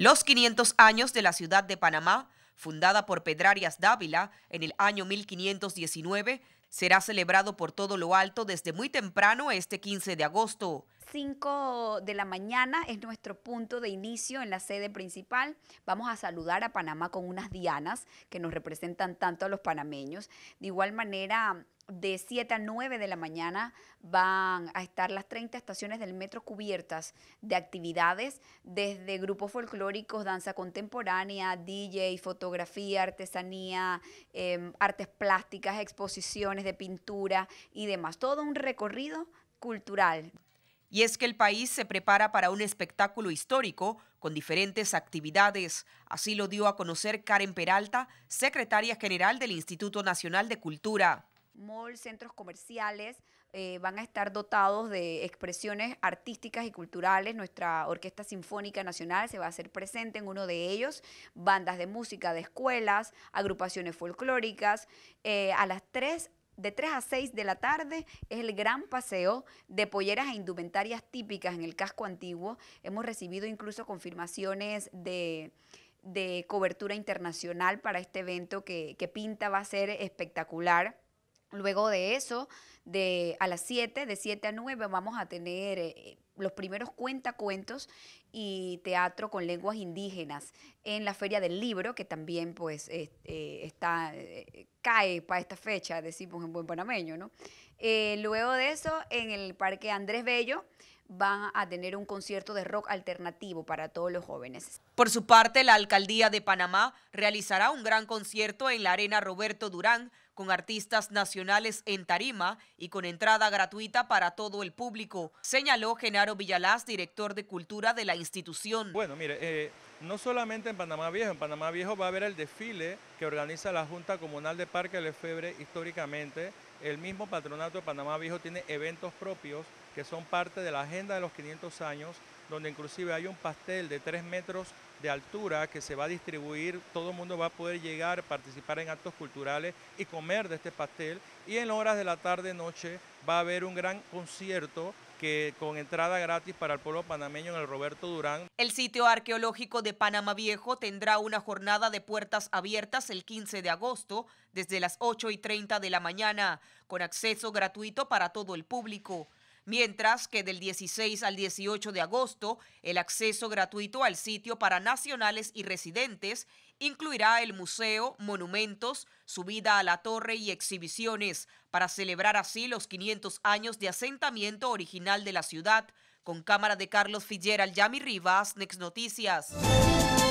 Los 500 años de la ciudad de Panamá, fundada por Pedrarias Dávila en el año 1519, será celebrado por todo lo alto desde muy temprano este 15 de agosto. 5 de la mañana es nuestro punto de inicio en la sede principal. Vamos a saludar a Panamá con unas dianas que nos representan tanto a los panameños. De igual manera, de 7 a 9 de la mañana van a estar las 30 estaciones del metro cubiertas de actividades, desde grupos folclóricos, danza contemporánea, DJ, fotografía, artesanía, em, artes plásticas, exposiciones de pintura y demás. Todo un recorrido cultural. Y es que el país se prepara para un espectáculo histórico con diferentes actividades. Así lo dio a conocer Karen Peralta, secretaria general del Instituto Nacional de Cultura malls, centros comerciales, eh, van a estar dotados de expresiones artísticas y culturales. Nuestra Orquesta Sinfónica Nacional se va a hacer presente en uno de ellos, bandas de música de escuelas, agrupaciones folclóricas. Eh, a las 3 de 3 a 6 de la tarde es el gran paseo de polleras e indumentarias típicas en el casco antiguo. Hemos recibido incluso confirmaciones de, cobertura internacional para este evento que, que pinta va a ser espectacular. Luego de eso, de, a las 7, de 7 a 9, vamos a tener eh, los primeros cuentacuentos y teatro con lenguas indígenas en la Feria del Libro, que también pues eh, eh, cae para esta fecha, decimos en buen panameño, ¿no? luego de eso, en el Parque Andrés Bello, van a tener un concierto de rock alternativo para todos los jóvenes. Por su parte, la Alcaldía de Panamá realizará un gran concierto en la Arena Roberto Durán con artistas nacionales en tarima y con entrada gratuita para todo el público, señaló Genaro Villalaz, director de cultura de la institución. Bueno, mire, eh, no solamente en Panamá Viejo, en Panamá Viejo va a haber el desfile que organiza la Junta Comunal de Parque Lefebre históricamente. El mismo patronato de Panamá Viejo tiene eventos propios que son parte de la agenda de los 500 años, donde inclusive hay un pastel de 3 metros de altura que se va a distribuir, todo el mundo va a poder llegar, participar en actos culturales y comer de este pastel. Y en horas de la tarde, noche, va a haber un gran concierto que con entrada gratis para el pueblo panameño en el Roberto Durán. El sitio arqueológico de Panamá Viejo tendrá una jornada de puertas abiertas el 15 de agosto desde las 8 y 30 de la mañana, con acceso gratuito para todo el público mientras que del 16 al 18 de agosto el acceso gratuito al sitio para nacionales y residentes incluirá el museo, monumentos, subida a la torre y exhibiciones para celebrar así los 500 años de asentamiento original de la ciudad. Con cámara de Carlos Figuera, Yami Rivas, Next Noticias.